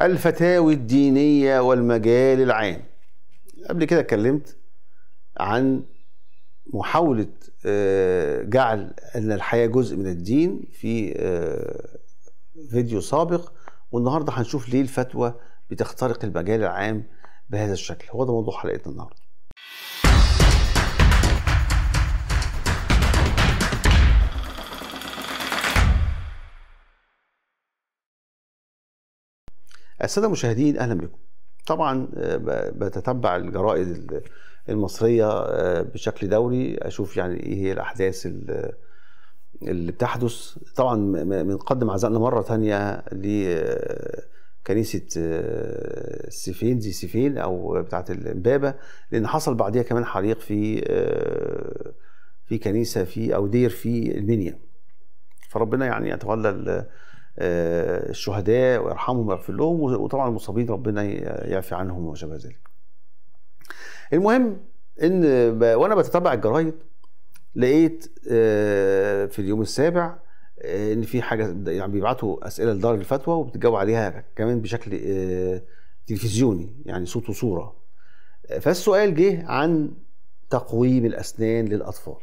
الفتاوي الدينية والمجال العام قبل كده اتكلمت عن محاولة آه، جعل أن الحياة جزء من الدين في آه، فيديو سابق والنهاردة هنشوف ليه الفتوى بتخترق المجال العام بهذا الشكل هو ده موضوع حلقتنا النهاردة الساده المشاهدين اهلا بكم طبعا آه، بتتبع الجرائد المصريه آه، بشكل دوري اشوف يعني ايه هي الاحداث اللي بتحدث طبعا بنقدم عزائنا مره تانية لكنيسه آه، السيفين زي سيفين او بتاعه الامبابه لان حصل بعديها كمان حريق في في كنيسه في او دير في المنيا فربنا يعني يتولى آه، الشهداء ويرحمهم ويغفر لهم وطبعا المصابين ربنا يعفي عنهم وما شابه ذلك. المهم ان وانا بتتبع الجرايد لقيت آه، في اليوم السابع آه، ان في حاجه يعني بيبعتوا اسئله لدار الفتوى وبتجاوب عليها كمان بشكل تلفزيوني يعني صوت وصوره فالسؤال جه عن تقويم الاسنان للاطفال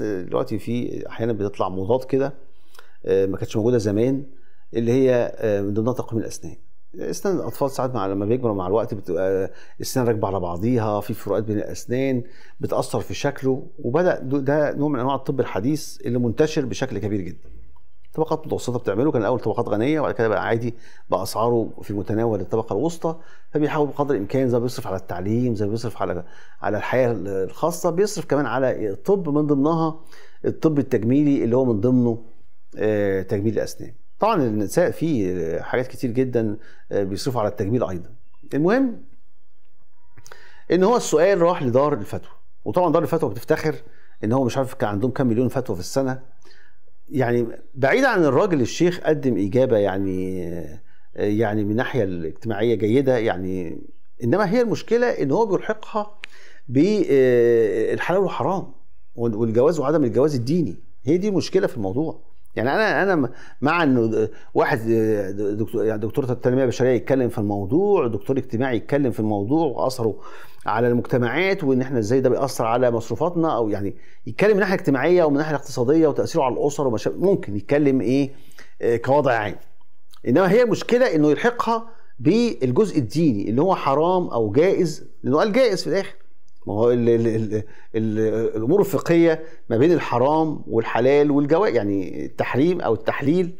دلوقتي في احيانا بتطلع موضات كده ما كانتش موجوده زمان اللي هي آه، من ضمنها تقويم الاسنان اسنان الاطفال ساعات مع لما بيكبروا مع الوقت بتبقى آه، الاسنان راكبه على بعضيها في فروقات بين الاسنان بتاثر في شكله وبدا ده نوع من انواع الطب الحديث اللي منتشر بشكل كبير جدا طبقات متوسطه بتعمله كان الاول طبقات غنيه وبعد كده بقى عادي باسعاره في متناول الطبقه الوسطى فبيحاول بقدر الامكان زي ما بيصرف على التعليم زي ما بيصرف على على الحياه الخاصه بيصرف كمان على الطب من ضمنها الطب التجميلي اللي هو من ضمنه آه، تجميل الاسنان طبعا النساء في حاجات كتير جدا آه، بيصرفوا على التجميل ايضا المهم ان هو السؤال راح لدار الفتوى وطبعا دار الفتوى بتفتخر ان هو مش عارف كان عندهم كام مليون فتوى في السنه يعني بعيد عن الراجل الشيخ قدم اجابه يعني آه، يعني من الناحيه الاجتماعيه جيده يعني انما هي المشكله ان هو بيلحقها بالحلال آه، والحرام والجواز وعدم الجواز الديني هي دي مشكله في الموضوع يعني انا انا مع انه واحد يعني دكتور يعني دكتوره التنميه البشريه يتكلم في الموضوع دكتور اجتماعي يتكلم في الموضوع واثره على المجتمعات وان احنا ازاي ده بيأثر على مصروفاتنا او يعني يتكلم من ناحيه اجتماعيه ومن ناحيه اقتصاديه وتاثيره على الاسر ومشا... ممكن يتكلم ايه آه، كوضع عام انما هي مشكله انه يلحقها بالجزء الديني اللي هو حرام او جائز لانه قال جائز في الاخر ما هو الامور الفقهيه ما بين الحرام والحلال والجواز يعني التحريم او التحليل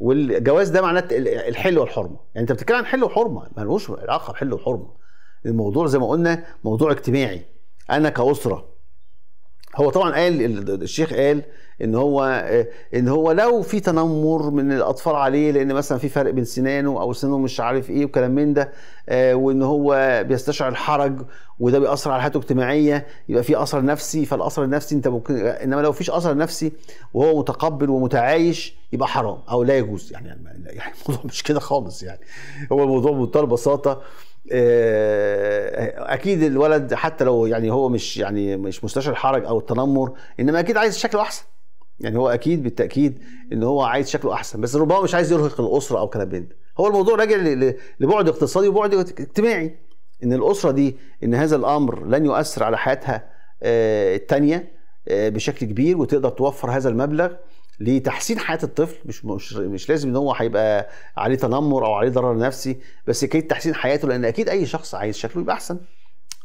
والجواز ده معناه الحل والحرمه يعني انت بتتكلم عن حل وحرمه لهوش علاقه بحل وحرمه الموضوع زي ما قلنا موضوع اجتماعي انا كاسره هو طبعا قال الشيخ قال ان هو آه، ان هو لو في تنمر من الاطفال عليه لان مثلا في فرق بين سنانه او سنانه مش عارف ايه وكلام من ده آه، وان هو بيستشعر الحرج وده بيأثر على حياته الاجتماعيه يبقى في اثر نفسي فالاثر النفسي انت ممكن انما لو فيش اثر نفسي وهو متقبل ومتعايش يبقى حرام او لا يجوز يعني يعني الموضوع مش كده خالص يعني هو الموضوع بمنتهى البساطه آه، اكيد الولد حتى لو يعني هو مش يعني مش مستشعر الحرج او التنمر انما اكيد عايز شكله احسن يعني هو اكيد بالتاكيد ان هو عايز شكله احسن بس ربما مش عايز يرهق الاسره او كلام من هو الموضوع راجع لبعد اقتصادي وبعد اجتماعي ان الاسره دي ان هذا الامر لن يؤثر على حياتها آه، الثانيه آه، بشكل كبير وتقدر توفر هذا المبلغ لتحسين حياه الطفل مش مش, مش لازم ان هو هيبقى عليه تنمر او عليه ضرر نفسي بس اكيد تحسين حياته لان اكيد اي شخص عايز شكله يبقى احسن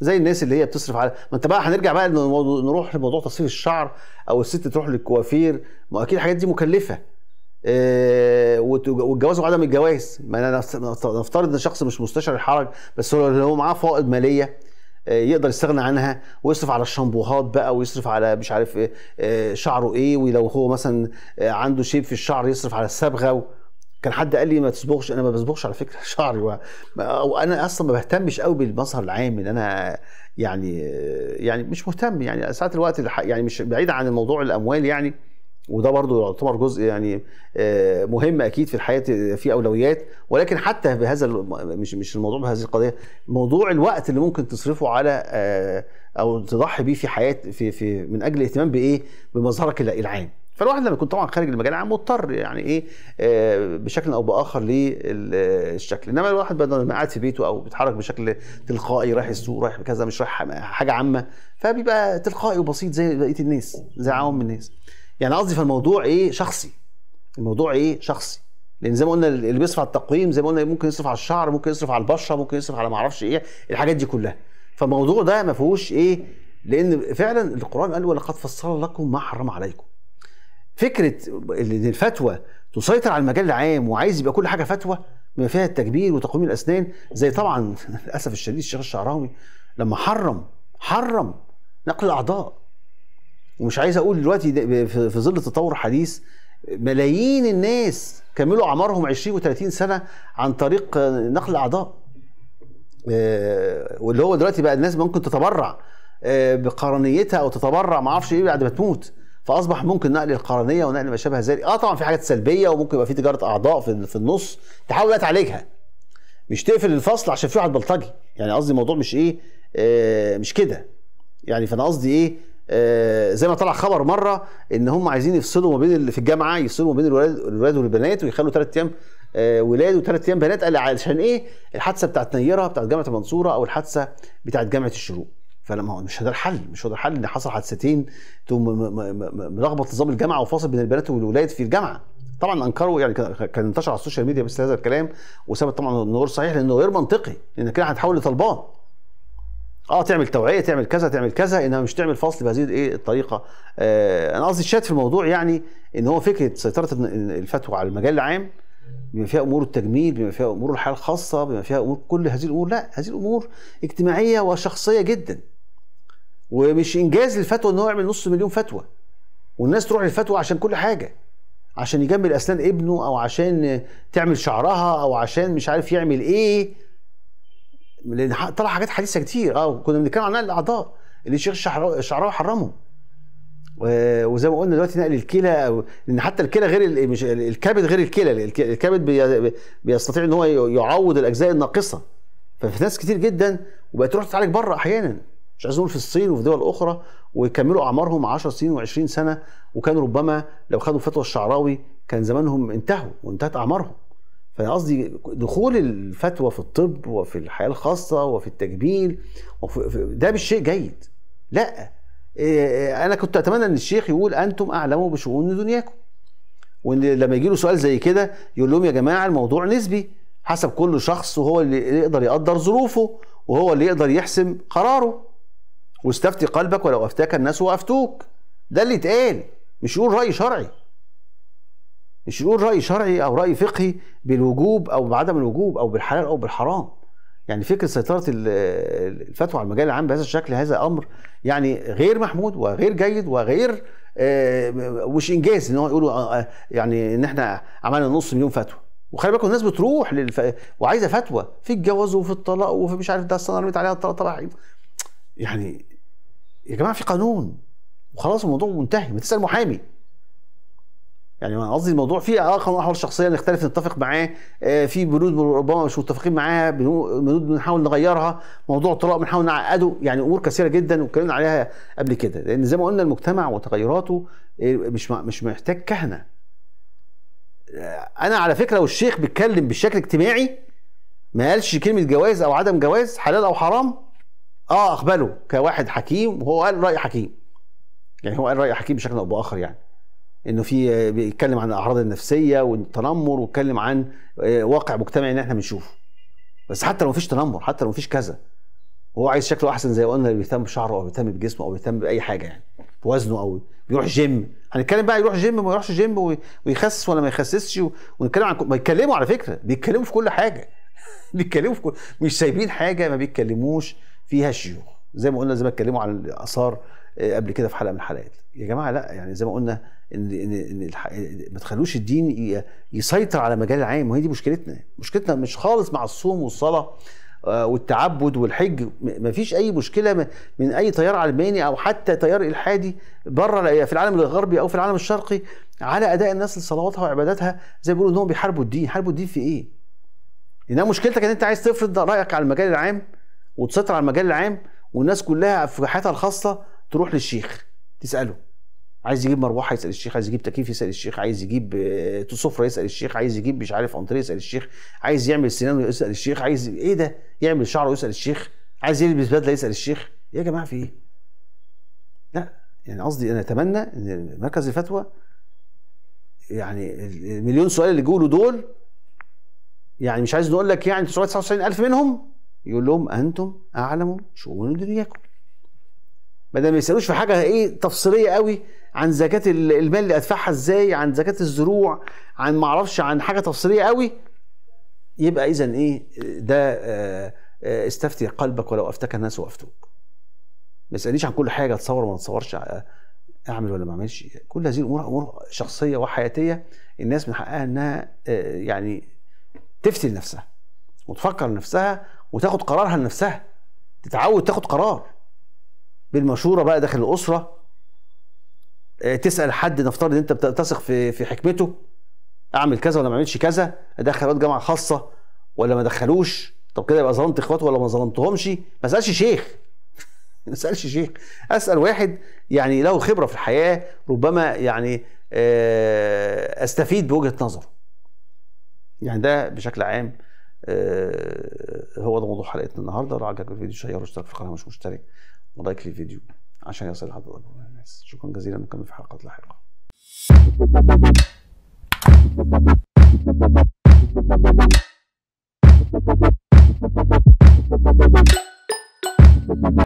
زي الناس اللي هي بتصرف على ما انت بقى هنرجع بقى نروح لموضوع تصفير الشعر او الست تروح للكوافير ما اكيد الحاجات دي مكلفه إيه والجواز وعدم الجواز ما انا نفترض ان شخص مش مستشار الحرج بس هو معاه فائض ماليه آه، يقدر يستغنى عنها ويصرف على الشامبوهات بقى ويصرف على مش عارف ايه آه، شعره ايه ولو هو مثلا آه، عنده شيب في الشعر يصرف على الصبغه كان حد قال لي ما تصبغش انا ما بصبغش على فكره شعري او انا اصلا ما بهتمش قوي بالمظهر العام ان انا يعني يعني مش مهتم يعني ساعات الوقت يعني مش بعيد عن الموضوع الاموال يعني وده برضو يعتبر جزء يعني آه، مهم اكيد في الحياه في اولويات ولكن حتى بهذا مش مش الموضوع بهذه القضيه موضوع الوقت اللي ممكن تصرفه على آه، او تضحي بيه في حياه في في من اجل الاهتمام بايه بمظهرك العام فالواحد لما يكون طبعا خارج المجال العام مضطر يعني ايه آه، بشكل او باخر للشكل انما الواحد بدل ما قاعد في بيته او بيتحرك بشكل تلقائي رايح السوق رايح كذا مش رايح حاجه عامه فبيبقى تلقائي وبسيط زي بقيه الناس زي عوام الناس يعني قصدي فالموضوع ايه شخصي الموضوع ايه شخصي لان زي ما قلنا اللي بيصرف على التقويم زي ما قلنا ممكن يصرف على الشعر ممكن يصرف على البشره ممكن يصرف على ما اعرفش ايه الحاجات دي كلها فالموضوع ده ما فيهوش ايه لان فعلا القران قال ولقد فصل لكم ما حرم عليكم فكره ان الفتوى تسيطر على المجال العام وعايز يبقى كل حاجه فتوى بما فيها التكبير وتقويم الاسنان زي طبعا للاسف الشديد الشيخ الشعراوي لما حرم حرم نقل الاعضاء ومش عايز اقول دلوقتي في ظل التطور الحديث ملايين الناس كملوا اعمارهم 20 و30 سنه عن طريق نقل الاعضاء آه، واللي هو دلوقتي بقى الناس ممكن تتبرع آه، بقرنيتها او تتبرع ما اعرفش ايه بعد ما تموت فاصبح ممكن نقل القرنيه ونقل ما شابه ذلك اه طبعا في حاجات سلبيه وممكن يبقى في تجاره اعضاء في, في النص تحاول تعالجها مش تقفل الفصل عشان في واحد بلطجي يعني قصدي الموضوع مش ايه آه، مش كده يعني فانا قصدي ايه آه، زي ما طلع خبر مره ان هم عايزين يفصلوا ما بين اللي في الجامعه يفصلوا ما بين الولاد الولاد والبنات ويخلوا ثلاث ايام آه، ولاد وثلاث ايام بنات قال علشان ايه الحادثه بتاعت نيره بتاعت جامعه المنصوره او الحادثه بتاعت جامعه الشروق فلما هو مش ده الحل مش هذا ده الحل ان حصل حادثتين تقوم ملخبط نظام الجامعه وفاصل بين البنات والولاد في الجامعه طبعا انكروا يعني كان انتشر على السوشيال ميديا بس هذا الكلام وثبت طبعا انه غير صحيح لانه غير منطقي لان كده هتحول لطلبان اه تعمل توعيه تعمل كذا تعمل كذا انما مش تعمل فصل بهذه ايه الطريقه آه انا قصدي الشاهد في الموضوع يعني ان هو فكره سيطره الفتوى على المجال العام بما فيها امور التجميل بما فيها امور الحياه الخاصه بما فيها امور كل هذه الامور لا هذه الامور اجتماعيه وشخصيه جدا ومش انجاز للفتوى ان هو يعمل نص مليون فتوى والناس تروح للفتوى عشان كل حاجه عشان يجمل اسنان ابنه او عشان تعمل شعرها او عشان مش عارف يعمل ايه لان طلع حاجات حديثه كتير اه كنا بنتكلم عن نقل الاعضاء اللي الشيخ الشعراوي حرمه وزي ما قلنا دلوقتي نقل الكلى او لان حتى الكلى غير مش الكبد غير الكلى الكبد بيستطيع ان هو يعوض الاجزاء الناقصه ففي ناس كتير جدا وبقت تروح تتعالج بره احيانا مش عايز في الصين وفي دول اخرى ويكملوا اعمارهم 10 سنين و20 سنه وكان ربما لو خدوا فتوى الشعراوي كان زمانهم انتهوا وانتهت اعمارهم فانا قصدي دخول الفتوى في الطب وفي الحياه الخاصه وفي التجميل وفي ده مش شيء جيد لا إيه، إيه، انا كنت اتمنى ان الشيخ يقول انتم اعلموا بشؤون دنياكم وان لما يجي له سؤال زي كده يقول لهم يا جماعه الموضوع نسبي حسب كل شخص وهو اللي يقدر يقدر ظروفه وهو اللي يقدر يحسم قراره واستفتي قلبك ولو افتاك الناس وافتوك ده اللي اتقال مش يقول راي شرعي مش يقول راي شرعي او راي فقهي بالوجوب او بعدم الوجوب او بالحلال او بالحرام يعني فكره سيطره الفتوى على المجال العام بهذا الشكل هذا امر يعني غير محمود وغير جيد وغير آه، مش انجاز ان هو يقولوا آه، آه، يعني ان احنا عملنا نص مليون فتوى وخلي بالكم الناس بتروح للف... وعايزه فتوى في الجواز وفي الطلاق وفي مش عارف ده السنه رميت عليها الطلاق طبعا يعني يا جماعه في قانون وخلاص الموضوع منتهي ما تسال محامي يعني انا قصدي الموضوع فيه علاقه نحو الشخصيه نختلف نتفق معاه آه، في بنود ربما مش متفقين معاها بنود بنحاول نغيرها موضوع الطلاق بنحاول نعقده يعني امور كثيره جدا واتكلمنا عليها قبل كده لان زي ما قلنا المجتمع وتغيراته آه، مش مش محتاج كهنه آه، انا على فكره والشيخ بيتكلم بشكل اجتماعي ما قالش كلمه جواز او عدم جواز حلال او حرام اه اقبله كواحد حكيم وهو قال راي حكيم يعني هو قال راي حكيم بشكل او باخر يعني انه في بيتكلم عن الاعراض النفسيه والتنمر واتكلم عن آه، واقع مجتمعي ان احنا بنشوفه بس حتى لو مفيش تنمر حتى لو مفيش كذا هو عايز شكله احسن زي ما قلنا اللي بيهتم بشعره او بيهتم بجسمه او بيهتم باي حاجه يعني بوزنه او بيروح جيم هنتكلم بقى يروح جيم ما يروحش جيم ويخسس ولا ما يخسسش ونتكلم عن بيتكلموا على فكره بيتكلموا في كل حاجه بيتكلموا في كل مش سايبين حاجه ما بيتكلموش فيها الشيوخ زي ما قلنا زي ما اتكلموا عن الاثار آه، قبل كده في حلقه من الحلقات يا جماعه لا يعني زي ما قلنا ان ان, إن ما تخلوش الدين يسيطر على مجال العام وهي دي مشكلتنا مشكلتنا مش خالص مع الصوم والصلاه آه، والتعبد والحج مفيش اي مشكله من اي تيار علماني او حتى تيار الحادي بره في العالم الغربي او في العالم الشرقي على اداء الناس لصلواتها وعباداتها زي ما بيقولوا ان هم بيحاربوا الدين حاربوا الدين في ايه انما مشكلتك ان انت عايز تفرض رايك على المجال العام وتسيطر على المجال العام والناس كلها في حياتها الخاصه تروح للشيخ تساله عايز يجيب مروحه يسال الشيخ عايز يجيب تكييف يسال الشيخ عايز يجيب آه، سفره يسال الشيخ عايز يجيب مش عارف انتريه يسال الشيخ عايز يعمل سنانه يسال الشيخ عايز ايه ده يعمل شعره يسال الشيخ عايز يلبس بدله يسال الشيخ يا جماعه في ايه لا يعني قصدي انا اتمنى ان مركز الفتوى يعني المليون سؤال اللي جوله دول يعني مش عايز نقول لك يعني 999000 منهم يقول لهم انتم اعلم شؤون دنياكم ما دام ما يسالوش في حاجه ايه تفصيليه قوي عن زكاه المال اللي ادفعها ازاي عن زكاه الزروع عن ما اعرفش عن حاجه تفصيليه قوي يبقى اذا ايه ده آه، آه، استفتي قلبك ولو افتك الناس وافتوك ما تسالنيش عن كل حاجه اتصور وما اتصورش آه، اعمل ولا ما اعملش كل هذه الامور امور شخصيه وحياتيه الناس من حقها انها يعني تفتي لنفسها وتفكر لنفسها وتاخد قرارها لنفسها تتعود تاخد قرار بالمشوره بقى داخل الاسره آه، تسال حد نفترض ان انت بتثق في في حكمته اعمل كذا ولا ما اعملش كذا ادخل واد جامعه خاصه ولا ما ادخلوش طب كده يبقى ظلمت اخواته ولا ما ظلمتهمش ما اسالش شيخ ما اسالش شيخ اسال واحد يعني له خبره في الحياه ربما يعني آه، استفيد بوجهه نظره يعني ده بشكل عام آه، هو ده موضوع حلقتنا النهارده لو عجبك الفيديو شير واشترك في القناه مش مشترك ولايك للفيديو عشان يصل لحضرتك الناس شكرا جزيلا نكمل في حلقات لاحقه Thank you.